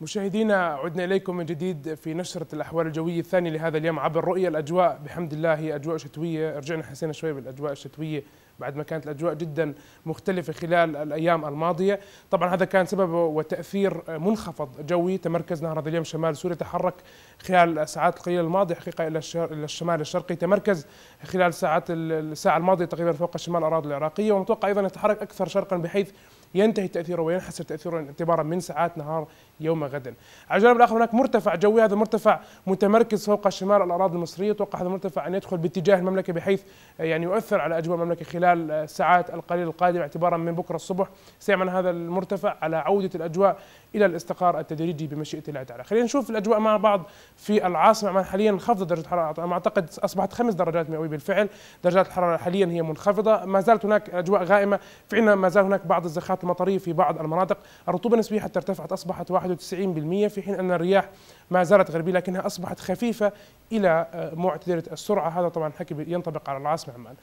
مشاهدينا عدنا إليكم من جديد في نشرة الأحوال الجوية الثانية لهذا اليوم عبر رؤية الأجواء بحمد الله هي أجواء شتوية رجعنا حسينا شوي بالأجواء الشتوية بعد ما كانت الأجواء جدا مختلفة خلال الأيام الماضية طبعا هذا كان سبب وتأثير منخفض جوي تمركز نهر اليوم شمال سوريا تحرك خلال الساعات القليلة الماضية حقيقة إلى الشمال الشرقي تمركز خلال ساعات الساعة الماضية تقريبا فوق شمال الأراضي العراقية ومتوقع أيضا يتحرك أكثر شرقا بحيث ينتهي تاثيره وينحسر تاثيره اعتبارا من ساعات نهار يوم غدا. على الجانب الاخر هناك مرتفع جوي هذا المرتفع متمركز فوق شمال الاراضي المصريه اتوقع هذا المرتفع ان يدخل باتجاه المملكه بحيث آه، يعني يؤثر على اجواء المملكه خلال الساعات آه، القليله القادمه اعتبارا من بكره الصبح سيعمل هذا المرتفع على عوده الاجواء الى الاستقرار التدريجي بمشيئه الله تعالى. خلينا نشوف الاجواء مع بعض في العاصمه عمان حاليا انخفضت درجه الحراره انا اعتقد اصبحت خمس درجات مئويه بالفعل درجات الحراره حاليا هي منخفضه ما زالت هناك اجواء غائمه في ما زال هناك بعض الزخات السياحات المطرية في بعض المناطق الرطوبة نسبية حتى ارتفعت أصبحت 91% في حين أن الرياح ما زالت غربية لكنها أصبحت خفيفة إلى آه، معتدلة السرعة هذا طبعا حكي ينطبق على العاصمة عمان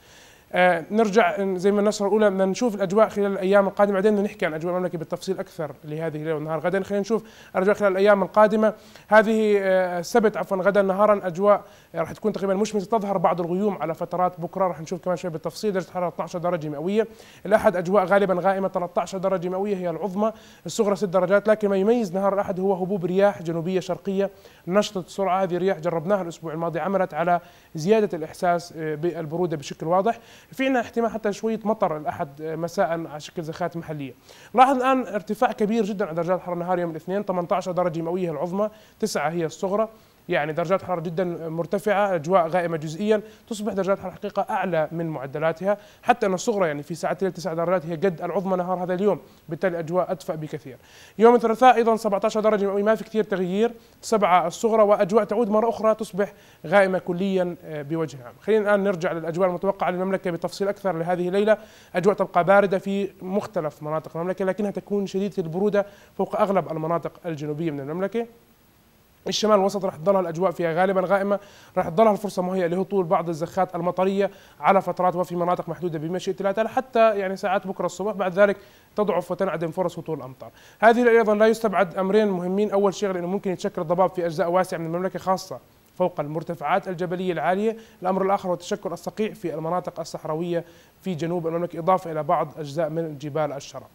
آه، نرجع زي ما النشره الاولى بدنا نشوف الاجواء خلال الايام القادمه بعدين نحكي عن اجواء المملكه بالتفصيل اكثر لهذه الليله والنهار غدا خلينا نشوف الاجواء خلال الايام القادمه هذه السبت آه، عفوا غدا نهارا اجواء آه، راح تكون تقريبا مشمسه تظهر بعض الغيوم على فترات بكره راح نشوف كمان شوي بالتفصيل درجه حراره 12 درجه مئويه الاحد اجواء غالبا غائمه 13 درجه مئويه هي العظمى الصغرى 6 درجات لكن ما يميز نهار الاحد هو هبوب رياح جنوبيه شرقيه نشطه السرعه هذه الرياح جربناها الاسبوع الماضي عملت على زياده الاحساس بالبروده بشكل واضح في عندنا احتمال حتى شويه مطر الاحد آه، مساء على شكل زخات محليه لاحظ الان ارتفاع كبير جدا على درجات الحراره النهار يوم الاثنين 18 درجه مئويه العظمى 9 هي الصغرى يعني درجات حراره جدا مرتفعه اجواء غائمه جزئيا تصبح درجات حرارة الحقيقه اعلى من معدلاتها حتى ان الصغرى يعني في ساعة الليل تسع درجات هي قد العظمى نهار هذا اليوم بالتالي الاجواء ادفأ بكثير يوم الثلاثاء ايضا 17 درجه مئوية ما في كثير تغيير سبعه الصغرى واجواء تعود مره اخرى تصبح غائمه كليا آه، بوجه عام خلينا الان نرجع للاجواء المتوقعه للمملكه بتفصيل اكثر لهذه الليله اجواء تبقى بارده في مختلف مناطق المملكه لكنها تكون شديده البروده فوق اغلب المناطق الجنوبيه من المملكه الشمال الوسط راح تضلها الاجواء فيها غالبا غائمه راح تضلها الفرصه مهيئه لهطول بعض الزخات المطريه على فترات وفي مناطق محدوده بمشيئه الله تعالى حتى يعني ساعات بكره الصبح بعد ذلك تضعف وتنعدم فرص هطول الامطار هذه ايضا لا يستبعد امرين مهمين اول شيء انه ممكن يتشكل الضباب في اجزاء واسعه من المملكه خاصه فوق المرتفعات الجبلية العالية الأمر الآخر هو تشكل الصقيع في المناطق الصحراوية في جنوب المملكة إضافة إلى بعض أجزاء من جبال الشرق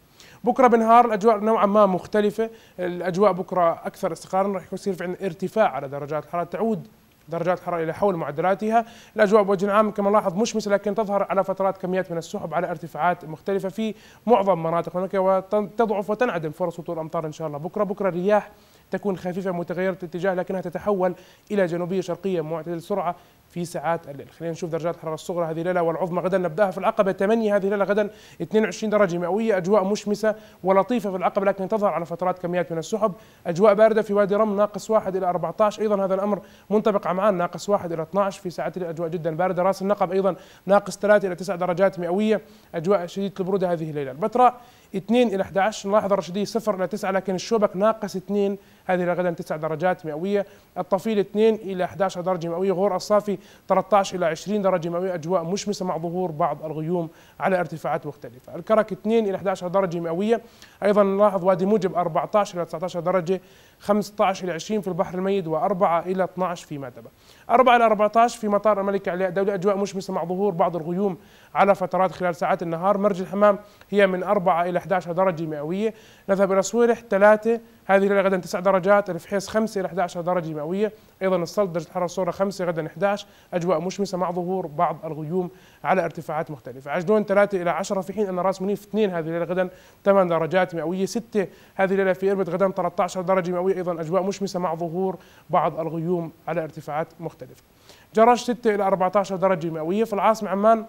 بكره بنهار الاجواء نوعا ما مختلفه الاجواء بكره اكثر استقرارا راح يصير في عندنا ارتفاع على درجات الحراره تعود درجات الحراره الى حول معدلاتها، الاجواء بوجه عام كما نلاحظ مشمسه لكن تظهر على فترات كميات من السحب على ارتفاعات مختلفه في معظم مناطق المملكه وتضعف وتنعدم فرص هطول الامطار ان شاء الله، بكره بكره الرياح تكون خفيفه متغيره الاتجاه لكنها تتحول الى جنوبيه شرقيه معتدل السرعه في ساعات الليل خلينا نشوف درجات الحراره الصغرى هذه الليله والعظمى غدا نبداها في العقبه 8 هذه الليله غدا 22 درجه مئويه اجواء مشمسه ولطيفه في العقبه لكن تظهر على فترات كميات من السحب اجواء بارده في وادي رم ناقص 1 الى 14 ايضا هذا الامر منطبق عمان ناقص 1 الى 12 في ساعات الاجواء جدا بارده راس النقب ايضا ناقص 3 الى 9 درجات مئويه اجواء شديده البروده هذه الليله البتراء 2 الى 11 نلاحظ الرشيديه 0 الى 9 لكن الشوبك ناقص 2 هذه غدا 9 درجات مئويه الطفيل 2 الى 11 درجه مئويه غور الصافي 13 إلى 20 درجة مئوية أجواء مشمسة مع ظهور بعض الغيوم على ارتفاعات مختلفة الكرك 2 إلى 11 درجة مئوية أيضا نلاحظ وادي موجب 14 إلى 19 درجة 15 إلى 20 في البحر الميت و4 إلى 12 في مدبة 4 إلى 14 في مطار الملك علي الدولي أجواء مشمسة مع ظهور بعض الغيوم على فترات خلال ساعات النهار مرج الحمام هي من 4 إلى 11 درجة مئوية نذهب إلى صويرح 3 هذه الليلة غدا 9 درجات الفحيص 5 إلى 11 درجة مئوية أيضا السلط درجة الحرارة الصورة 5 غدا 11 أجواء مشمسة مع ظهور بعض الغيوم على ارتفاعات مختلفة عجلون 3 إلى 10 في حين أن راس منيف 2 هذه الليلة غدا 8 درجات مئوية 6 هذه الليلة في إربد غدا 13 درجة مئوية تروي أيضا أجواء مشمسة مع ظهور بعض الغيوم على ارتفاعات مختلفة جراج 6 إلى 14 درجة مئوية في العاصمة عمان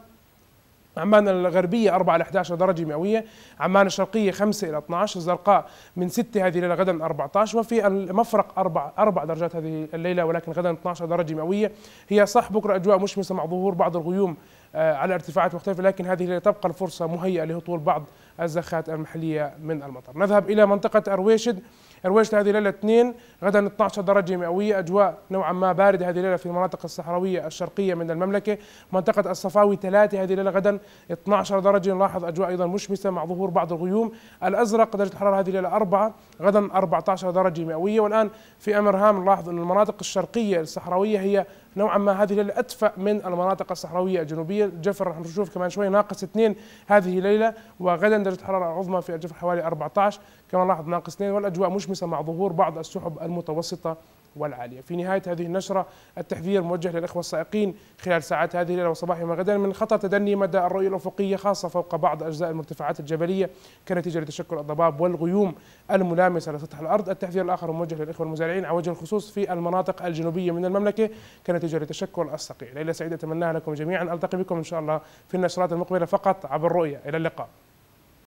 عمان الغربية 4 إلى 11 درجة مئوية عمان الشرقية 5 إلى 12 الزرقاء من 6 هذه الليلة غدا 14 وفي المفرق 4 4 درجات هذه الليلة ولكن غدا 12 درجة مئوية هي صح بكرة أجواء مشمسة مع ظهور بعض الغيوم آه، على ارتفاعات مختلفة لكن هذه تبقى الفرصة مهيئة لهطول بعض الزخات المحلية من المطر نذهب إلى منطقة أرويشد أرويشد هذه الليلة 2 غدا 12 درجة مئوية أجواء نوعا ما باردة هذه الليلة في المناطق الصحراوية الشرقية من المملكة منطقة الصفاوي 3 هذه الليلة غدا 12 درجة نلاحظ أجواء أيضا مشمسة مع ظهور بعض الغيوم الأزرق درجة الحرارة هذه الليلة 4 غدا 14 درجة مئوية والآن في أمرهام نلاحظ أن المناطق الشرقية الصحراوية هي نوعا ما هذه الليله ادفأ من المناطق الصحراويه الجنوبيه، الجفر راح نشوف كمان شوي ناقص 2 هذه الليله وغدا درجه الحراره العظمى في الجفر حوالي 14 كما لاحظ ناقص 2 والاجواء مشمسه مع ظهور بعض السحب المتوسطه والعالية في نهاية هذه النشرة التحذير موجه للإخوة السائقين خلال ساعات هذه الليلة يوم غدا من خطر تدني مدى الرؤية الأفقية خاصة فوق بعض أجزاء المرتفعات الجبلية كنتيجة لتشكل الضباب والغيوم الملامسة لسطح الأرض التحذير الآخر موجه للإخوة المزارعين على وجه الخصوص في المناطق الجنوبية من المملكة كنتيجة لتشكل الصقيع ليلة سعيدة أتمناها لكم جميعا ألتقي بكم إن شاء الله في النشرات المقبلة فقط عبر الرؤية إلى اللقاء